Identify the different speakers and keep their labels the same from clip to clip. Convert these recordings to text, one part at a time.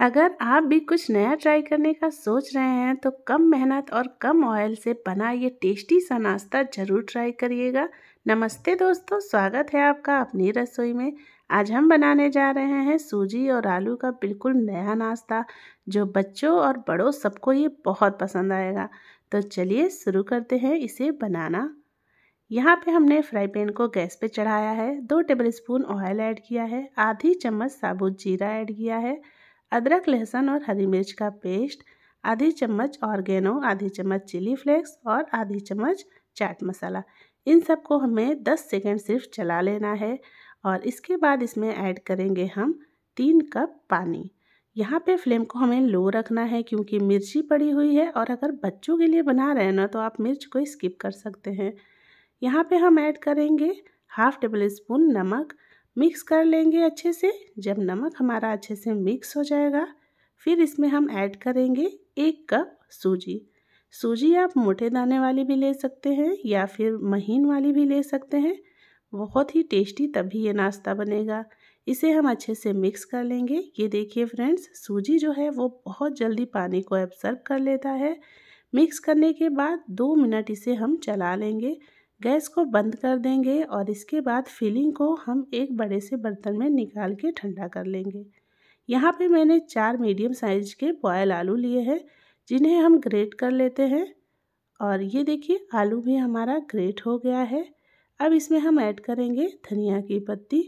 Speaker 1: अगर आप भी कुछ नया ट्राई करने का सोच रहे हैं तो कम मेहनत और कम ऑयल से बना ये टेस्टी सा नाश्ता ज़रूर ट्राई करिएगा नमस्ते दोस्तों स्वागत है आपका अपनी रसोई में आज हम बनाने जा रहे हैं सूजी और आलू का बिल्कुल नया नाश्ता जो बच्चों और बड़ों सबको ये बहुत पसंद आएगा तो चलिए शुरू करते हैं इसे बनाना यहाँ पे हमने फ्राई पैन को गैस पे चढ़ाया है दो टेबलस्पून ऑयल ऐड किया है आधी चम्मच साबुत जीरा ऐड किया है अदरक लहसुन और हरी मिर्च का पेस्ट आधी चम्मच ऑर्गेनो आधी चम्मच चिली फ्लेक्स और आधी चम्मच चाट मसाला इन सबको हमें 10 सेकंड सिर्फ चला लेना है और इसके बाद इसमें ऐड करेंगे हम तीन कप पानी यहाँ पे फ्लेम को हमें लो रखना है क्योंकि मिर्ची पड़ी हुई है और अगर बच्चों के लिए बना रहे हैं ना तो आप मिर्च को स्किप कर सकते हैं यहाँ पे हम ऐड करेंगे हाफ़ टेबल स्पून नमक मिक्स कर लेंगे अच्छे से जब नमक हमारा अच्छे से मिक्स हो जाएगा फिर इसमें हम ऐड करेंगे एक कप सूजी सूजी आप मोटे दाने वाली भी ले सकते हैं या फिर महीन वाली भी ले सकते हैं बहुत ही टेस्टी तभी ये नाश्ता बनेगा इसे हम अच्छे से मिक्स कर लेंगे ये देखिए फ्रेंड्स सूजी जो है वो बहुत जल्दी पानी को एब्सर्व कर लेता है मिक्स करने के बाद दो मिनट इसे हम चला लेंगे गैस को बंद कर देंगे और इसके बाद फिलिंग को हम एक बड़े से बर्तन में निकाल के ठंडा कर लेंगे यहाँ पे मैंने चार मीडियम साइज के बॉयल आलू लिए हैं जिन्हें हम ग्रेट कर लेते हैं और ये देखिए आलू भी हमारा ग्रेट हो गया है अब इसमें हम ऐड करेंगे धनिया की पत्ती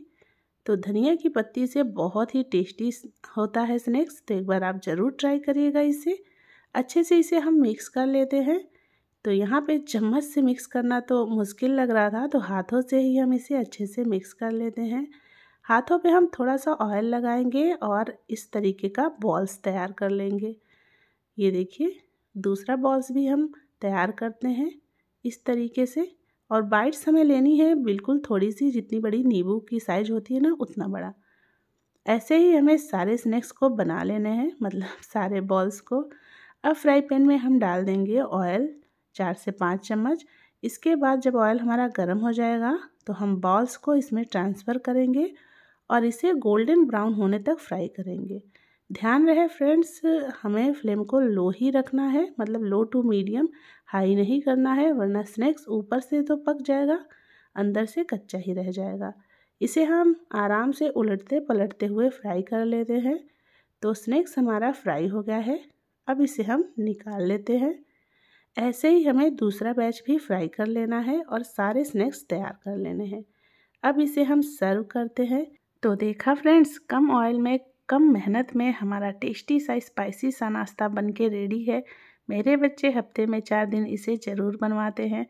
Speaker 1: तो धनिया की पत्ती से बहुत ही टेस्टी होता है स्नैक्स तो एक बार आप ज़रूर ट्राई करिएगा इसे अच्छे से इसे हम मिक्स कर लेते हैं तो यहाँ पे चम्मच से मिक्स करना तो मुश्किल लग रहा था तो हाथों से ही हम इसे अच्छे से मिक्स कर लेते हैं हाथों पे हम थोड़ा सा ऑयल लगाएंगे और इस तरीके का बॉल्स तैयार कर लेंगे ये देखिए दूसरा बॉल्स भी हम तैयार करते हैं इस तरीके से और बाइट्स हमें लेनी है बिल्कुल थोड़ी सी जितनी बड़ी नींबू की साइज़ होती है ना उतना बड़ा ऐसे ही हमें सारे स्नैक्स को बना लेने हैं मतलब सारे बॉल्स को अब फ्राई पैन में हम डाल देंगे ऑयल चार से पाँच चम्मच इसके बाद जब ऑयल हमारा गर्म हो जाएगा तो हम बॉल्स को इसमें ट्रांसफ़र करेंगे और इसे गोल्डन ब्राउन होने तक फ्राई करेंगे ध्यान रहे फ्रेंड्स हमें फ्लेम को लो ही रखना है मतलब लो टू मीडियम हाई नहीं करना है वरना स्नैक्स ऊपर से तो पक जाएगा अंदर से कच्चा ही रह जाएगा इसे हम आराम से उलटते पलटते हुए फ्राई कर लेते हैं तो स्नैक्स हमारा फ्राई हो गया है अब इसे हम निकाल लेते हैं ऐसे ही हमें दूसरा बैच भी फ्राई कर लेना है और सारे स्नैक्स तैयार कर लेने हैं अब इसे हम सर्व करते हैं तो देखा फ्रेंड्स कम ऑयल में कम मेहनत में हमारा टेस्टी सा स्पाइसी सा नाश्ता बन के रेडी है मेरे बच्चे हफ्ते में चार दिन इसे ज़रूर बनवाते हैं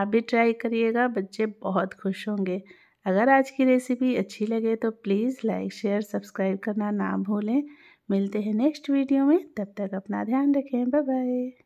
Speaker 1: आप भी ट्राई करिएगा बच्चे बहुत खुश होंगे अगर आज की रेसिपी अच्छी लगे तो प्लीज़ लाइक शेयर सब्सक्राइब करना ना भूलें मिलते हैं नेक्स्ट वीडियो में तब तक अपना ध्यान रखें बाय बाय